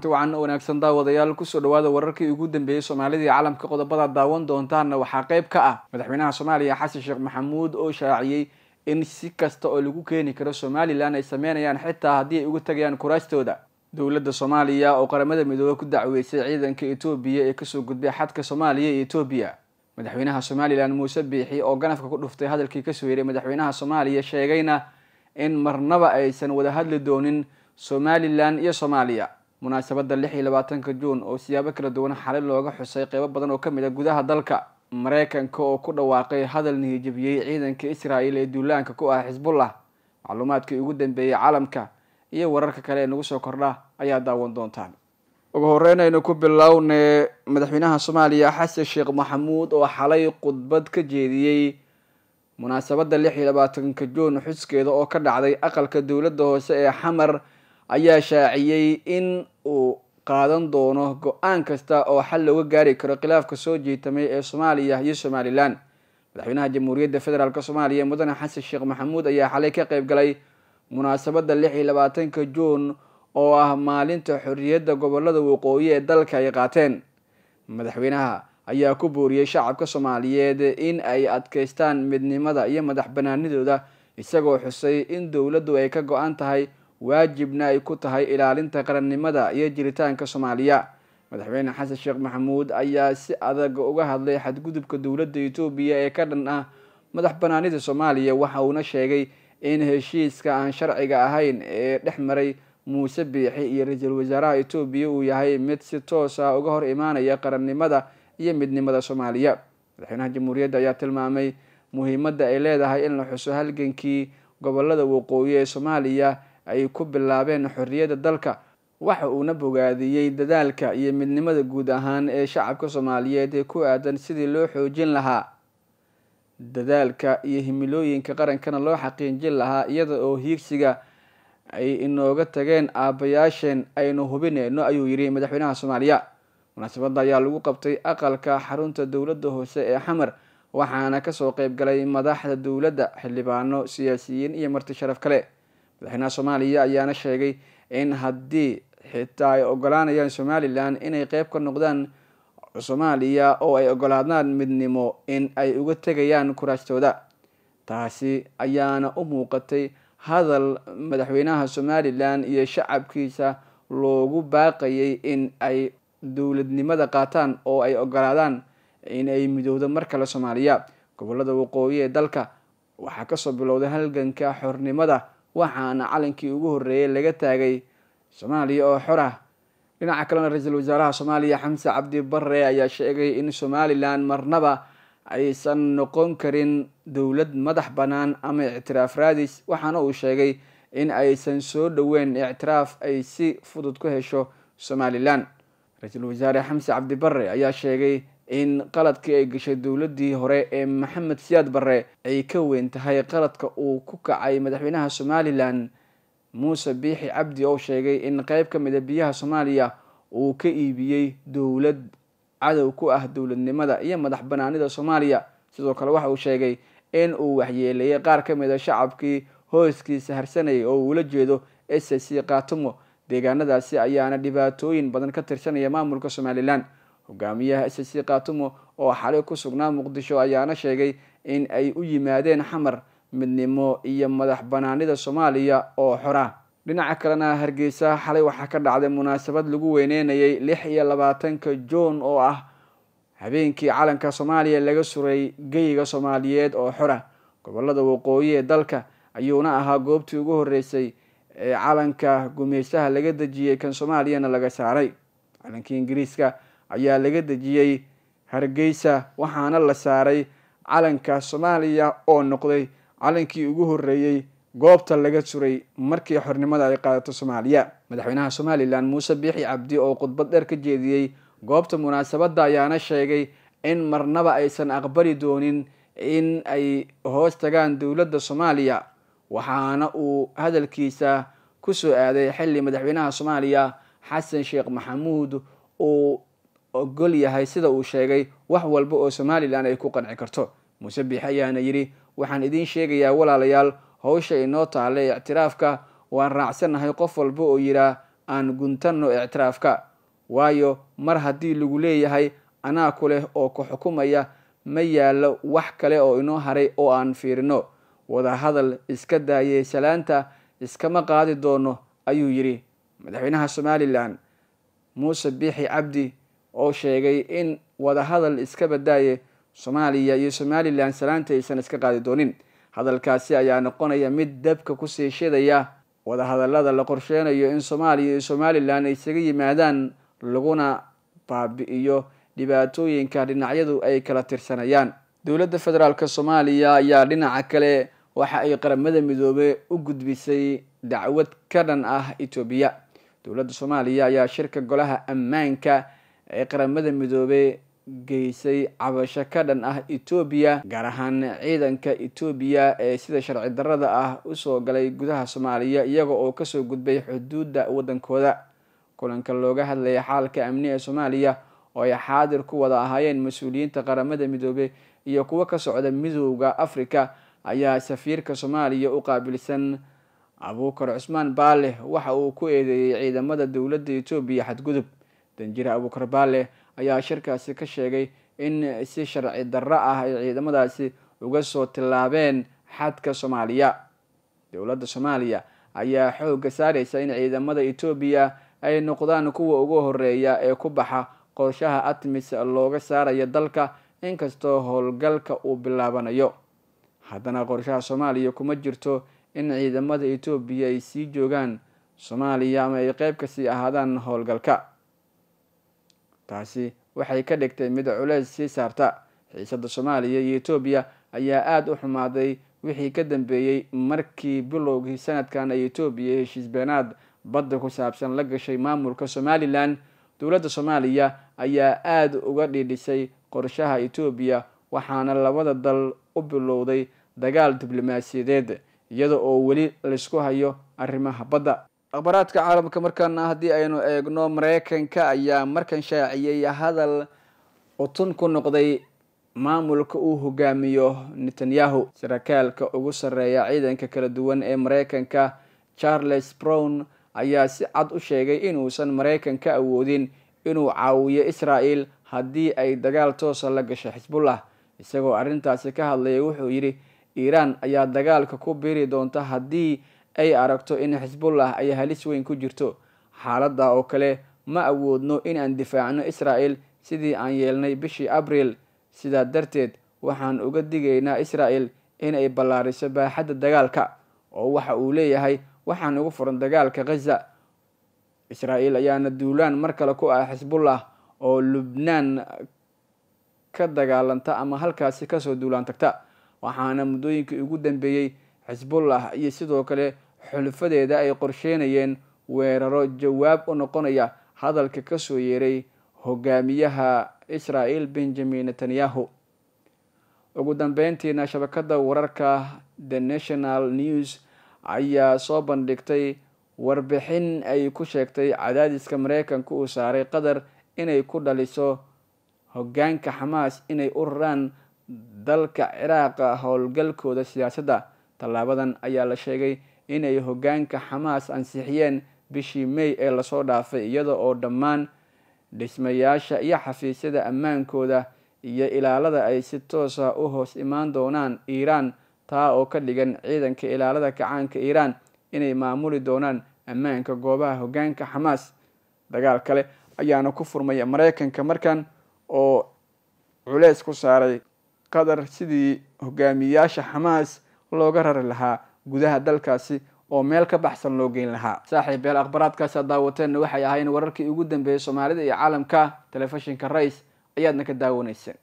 xanta wacan o wanaagsan daawadayaal kusoo dhawaada wararkii ugu dambeeyey soomaalida soomaalidii caalamka qodobada daawan doontaanna waxaa qeyb ka ah madaxweynaha soomaaliya xasan sheekh maxamuud oo shaaciyey in si kasta oo lagu keeni karo somalilan ay sameynayaan xitaa haddii ay uga tagayaan kuraastooda dowladda soomaaliya oo qaramada midoobey ku dacweysay ciidanka etoobiya ee kasoo gudbay xadka soomaaliya iyo etoobiya madaxweynaha somalilan muuse biixi oo ganafka ku dhuftay hadalkii kasoo yeray madaxweynaha soomaaliya sheegayna in marnaba aysan wada hadli doonin somalilan iyo soomaaliya munaasabadda lix iyo labaatanka juun oo siyaabo kala duwan xalay looga xusay qeybo badan oo ka mid a ah gudaha dalka mareykanka oo ku dhawaaqay hadal nihijabiyey ciidanka israel ee duulaanka ku ah xisbullah macluumaadkii ugu dambeeyey caalamka iyo wararka kale ee nagu soo kordha ayaa daawan doontaan ugu horeynaynu ku bilowne madaxweynaha soomaaliya xasan sheekh maxamuud oo xalay khudbad ka jeediyey munaasabadda lix iyo labaatanka juun xuskeeda oo ka dhacday aqalka dowladda hoose ee xamar ayaa shaaciyey in uu qaadan doono go-aan kasta oo xal looga gaari karo khilaafka soo jiitamay ee soomaaliya iyo somalilan madaxweynaha jamhuuriyadda federaalk soomaaliya mudane xasan sheekh maxamuud ayaa xalay ka qeyb galay munaasabadda lix iyo labaatanka juun oo ah maalinta xorriyadda gobolada waqooyi ee dalka ay qaateen madaxweynaha ayaa ku booriyey shacabka soomaaliyeed in ay adkaystaan midnimada iyo madax banaanidooda isagoo xusay in dowladdu ay ka go-an tahay waajibna ay ku tahay ilaalinta qarannimada iyo jiritaanka soomaaliya madaxweyne xasan sheekh maxamuud ayaa si adag uga hadlay xadgudubka dowladda etoobiya ee ka dhan ah madax banaanida soomaaliya waxa uuna sheegay in heshiiska aan sharciga ahayn ee dhex maray muuse biixi iyo ra-iisul wasaaraha etoobiya uu yahay mid si toos ah uga hor imaanaya qarannimada iyo midnimada soomaaliya madaxweynaha jamhuuriyadda ayaa tilmaamay muhiimadda ay leedahay in la xuso halgankii gobolada waqooyi ee soomaaliya ay ku bilaabeen xorriyadda dalka waxa uuna bogaadiyey dadaalka iyo midnimada guud ahaan ee shacabka soomaaliyeed ee ku aadan sidii loo xoojin lahaa dadaalka iyo himilooyinka qarankana loo xaqiijin lahaa iyada oo hiigsiga ay inooga tageen aabayaasheen aynu hubineyno ayuu yidhi madaxweynaha soomaaliya munaasabadda ayaa lagu qabtay aqalka xarunta dowladda hoose ee xamar waxaana kasoo qeyb galay madaxda dowladda xildhibaano siyaasiyiin iyo marti sharaf kale madaxweynaha soomaaliya ayaana sheegay in haddii xitaa ay ogolaanayaan somalilan inay qeyb ka noqdaan soomaaliya oo ay ogolaadaan midnimo in ay uga tegayaan kuraastooda taasi ayaana u muuqatay hadal madaxweynaha somalilan iyo shacabkiisa loogu baaqayay in ay dowladnimada qaataan oo ay ogolaadaan in ay midowdo mar kale soomaaliya gobolada waqooyi ee dalka waxaa kasoo bilowday halganka xornimada waxaana calankii ugu horeeyey laga taagay soomaaliya oo xor ah dhinaca kalena ra-iisul wasaaraha soomaaliya xamse cabdi bare ayaa sheegay in somalilan marnaba aysan noqon karin dowlad madax bannaan ama ictiraaf raadis waxaana uu sheegay in aysan soo dhoweyn ictiraaf ay si fudud ku hesho somalilan ra-iisul wasaare xamse cabdi barre ayaa sheegay in qaladkii ay gashay dowladii hore ee maxamed siyaad barre ay ka weyn tahay qaladka uu ku kacay madaxweynaha somalilan muuse biixi cabdi oo sheegay in qeyb ka mida ah biyaha soomaaliya uu ka iibiyey dowlad cadow ku ah dowladnimada iyo madax banaanida soomaaliya sidoo kale waxa uu sheegay in uu waxyeeleeyay qaar ka mida ah shacabkii hooskiisa harsanayay oo ula jeedo s c kaatumo deegaanadaasi ayaana dhibaatooyin badan ka tirsanaya maamulka somalilan hogaamiyaha isasi khatumo oo xalay ku sugnaa muqdisho ayaana sheegay in ay u yimaadeen xamar midnimo iyo madax banaanida soomaaliya oo xora dhinaca kalena hargeysa xalay waxaa ka dhacday munaasabad lagu weyneynayay lix iyo labaatanka joon oo ah habeenkii calanka soomaaliya laga suray geyiga soomaaliyeed oo xora gobolada waqooyi ee dalka ayuuna ahaa goobtii ugu horeysay ee calanka gumeysaha laga dejiyey kan soomaaliyana laga saaray calankii ingiriiska ayaa laga dejiyey hargeysa waxaana la saaray calanka soomaaliya oo noqday calankii ugu horreeyey goobta laga suray markii xornimada ay qaadato soomaaliya madaxweynaha somalilan muuse biixi cabdi oo khudbad dheer ka jeediyey goobta munaasabadda ayaana sheegay in marnaba aysan aqbali doonin in ay hoos tagaan dowladda soomaaliya waxaana uu hadalkiisa kusoo aaday xilli madaxweynaha soomaaliya xasan sheekh maxamuud uu ogol yahay sida uu sheegay wax walba oo somalilan ay ku qanci karto muuse biix ayaana yidhi waxaan idiin sheegayaa walaalayaal hawsha inoo taale ictiraafka waan raacsannahay qof walba oo yidhaa aan guntanno ictiraafka waayo mar haddii lagu leeyahay anaa ku leh oo ku xukumaya ma yaallo wax kale oo inoo haray oo aan fiirino wadahadal iska daayey salaanta iskama qaadi doono ayuu yidhi madaxweynaha somalilan muuse biixi cabdi oo sheegay in wadahadal iska badaaye soomaaliya iyo somalilan salaanta aysan iska qaadi doonin hadalkaasi ayaa noqonaya mid dabka kusii shidaya wadahadalada la qorsheynayo in soomaaliya iyo somalilan ay isaga yimaadaan laguna baabi-iyo dhibaatooyinka dhinacyadu ay kala tirsanayaan dowladda federaalk soomaaliya ayaa dhinaca kale waxa ay qaramada midoobe u gudbisay dacwad ka dhan ah etoobiya dowladda soomaaliya ayaa shirka golaha ammaanka ee qaramada midoobey geysay cabasho ka dhan ah etoobiya gaar ahaan ciidanka etoobiya ee sida sharci darada ah usoo galay gudaha soomaaliya iyaga oo kasoo gudbay xuduudda waddankooda kulanka looga hadlaya xaalka amni ee soomaaliya oo ay xaadir ku wada ahaayeen mas-uuliyiinta qaramada midoobe iyo kuwo ka socda midowda afrika ayaa safiirka soomaaliya u qaabilsan abuukar cusmaan baale waxa uu ku eedeeyey ciidamada dowladda etoobiya xadgudub danjire abuukar baale ayaa shirkaasi ka sheegay in si sharci darro ah ay ciidamadaasi uga soo tillaabeen xadka soomaaliya dowladda soomaaliya ayaa xoogga saaraysa in ciidamada etoobiya ay noqdaan kuwa ugu horeeya ee ku baxa qorshaha atmis looga saaraya dalka inkastoo howlgalka uu bilaabanayo haddana qorshaha soomaaliya kuma jirto in ciidamada etoobiya ay sii joogaan soomaaliya ama ay qeyb ka sii ahaadaan howlgalka taasi waxay ka dhigtay mid culeys sii saarta xiisadda soomaaliya iyo etoobiya ayaa aada u xumaaday wixii ka dambeeyey markii bilowgii sanadkan ay etoobiya heshiis beenaad badda ku saabsan la gashay maamulka somalilan dowladda soomaaliya ayaa aada uga dhiidhisay qorshaha etoobiya waxaana labada dal u bilowday dagaal diblomaasiyadeed iyada oo weli laysku hayo arrimaha badda akhbaaraadka caalamka markana haddii aynu eegno mareykanka ayaa markan shaaciyay hadal utun ku noqday maamulka uu hogaamiyo netanyahu sarakaalka ugu sarreeya ciidanka kala duwan ee mareykanka charles brown ayaa si cad u sheegay inuusan mareykanka awoodin inuu caawiyo israel haddii ay dagaal toosa la gasho xisbullah isagoo arrintaasi ka hadlaya wuxuu yidhi iiraan ayaa dagaalka ku biiri doonta haddii ay aragto in xisbullah ay halis weyn ku jirto xaaladda oo kale ma awoodno in aan difaacno israa'el sidii aan yeelnay bishii abriil sidaa darteed waxaan uga digaynaa israa'el inay ballaariso baaxadda dagaalka oo waxa uu leeyahay waxaan ugu furan dagaalka khaza israa'el ayaana duulaan mar kale ku ah xisbullah oo lubnaan ka dagaalanta ama halkaasi kasoo duulaan tagta waxaana muddooyinkii ugu dambeeyey xisbullah iyo sidoo kale xulufadeeda ay qorsheynayeen weeraro jawaab u noqonaya hadalka kasoo yeeray hogaamiyaha israael benjamin netanyahu ugu dambeyntiina shabakada wararka the national news ayaa soo bandhigtay warbixin ay ku sheegtay cadaadiska mareykanka uu saaray qatar inay ku dhaliso hogaanka xamaas inay u raraan dalka ciraaq howlgalkooda siyaasadda tallaabadan ayaa la sheegay inay hogaanka xamaas ansixiyeen bishii may ee lasoo dhaafay iyada oo dhammaan dhismayaasha iyo xafiisyada ammaankooda iyo ilaalada ay si toosa ah u hoos imaan doonaan iiraan taa oo ka dhigan ciidanka ilaalada kacaanka iiraan inay maamuli doonaan ammaanka goobaha hogaanka xamaas dagaal kale ayaana ku furmaya mareykanka markan oo culeys ku saaray qatar sidii hogaamiyaasha xamaas looga rari lahaa gudaha dalkaasi oo meel ka baxsan loo geyn lahaa saaxiib beel akhbaaraadkaasa daawateen waxay ahayn wararkii ugu dambeeyey soomaalida iyo caalamka telefishinka rais ayaadna ka daawanayseen